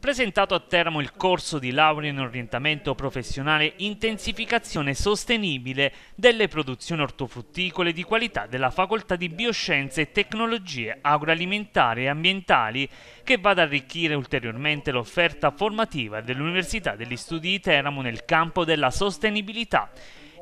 Presentato a Teramo il corso di laurea in orientamento professionale Intensificazione sostenibile delle produzioni ortofrutticole di qualità della Facoltà di Bioscienze e Tecnologie Agroalimentari e Ambientali, che va ad arricchire ulteriormente l'offerta formativa dell'Università degli Studi di Teramo nel campo della sostenibilità.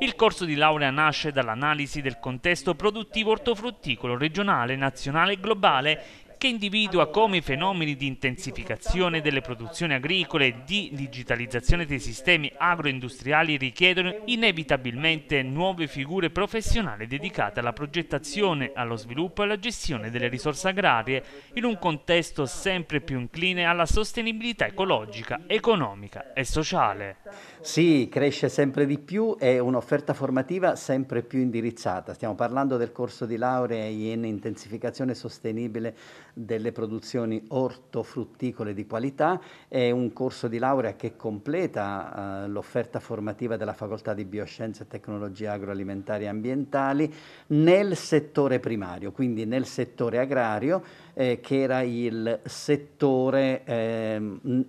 Il corso di laurea nasce dall'analisi del contesto produttivo ortofrutticolo regionale, nazionale e globale che individua come i fenomeni di intensificazione delle produzioni agricole e di digitalizzazione dei sistemi agroindustriali richiedono inevitabilmente nuove figure professionali dedicate alla progettazione, allo sviluppo e alla gestione delle risorse agrarie in un contesto sempre più incline alla sostenibilità ecologica, economica e sociale. Sì, cresce sempre di più, è un'offerta formativa sempre più indirizzata. Stiamo parlando del corso di laurea in intensificazione sostenibile delle produzioni ortofrutticole di qualità, è un corso di laurea che completa eh, l'offerta formativa della Facoltà di Bioscienze e Tecnologie Agroalimentari e Ambientali nel settore primario, quindi nel settore agrario, eh, che era il settore eh,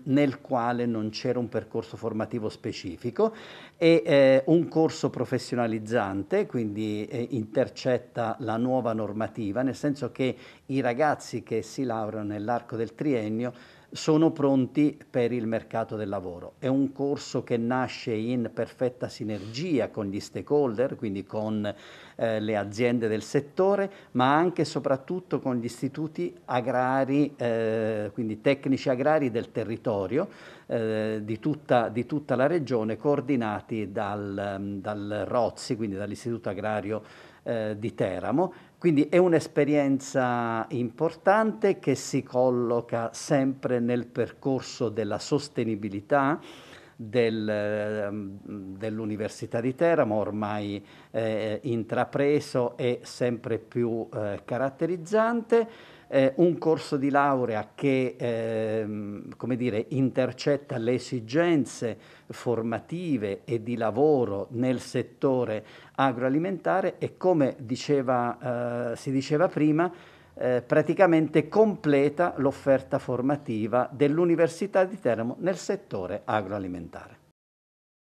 nel quale non c'era un percorso formativo specifico e eh, un corso professionalizzante, quindi eh, intercetta la nuova normativa, nel senso che i ragazzi che che si laureano nell'arco del triennio sono pronti per il mercato del lavoro. È un corso che nasce in perfetta sinergia con gli stakeholder, quindi con eh, le aziende del settore, ma anche e soprattutto con gli istituti agrari, eh, quindi tecnici agrari del territorio eh, di, tutta, di, tutta, la regione, coordinati dal, dal ROZI, quindi dall'Istituto Agrario eh, di Teramo. Quindi è un'esperienza importante che si colloca sempre nel percorso della sostenibilità, del, ehm, dell'Università di Teramo, ormai eh, intrapreso e sempre più eh, caratterizzante eh, un corso di laurea che ehm, come dire, intercetta le esigenze formative e di lavoro nel settore agroalimentare e come diceva, eh, si diceva prima, eh, praticamente completa l'offerta formativa dell'Università di Teramo nel settore agroalimentare.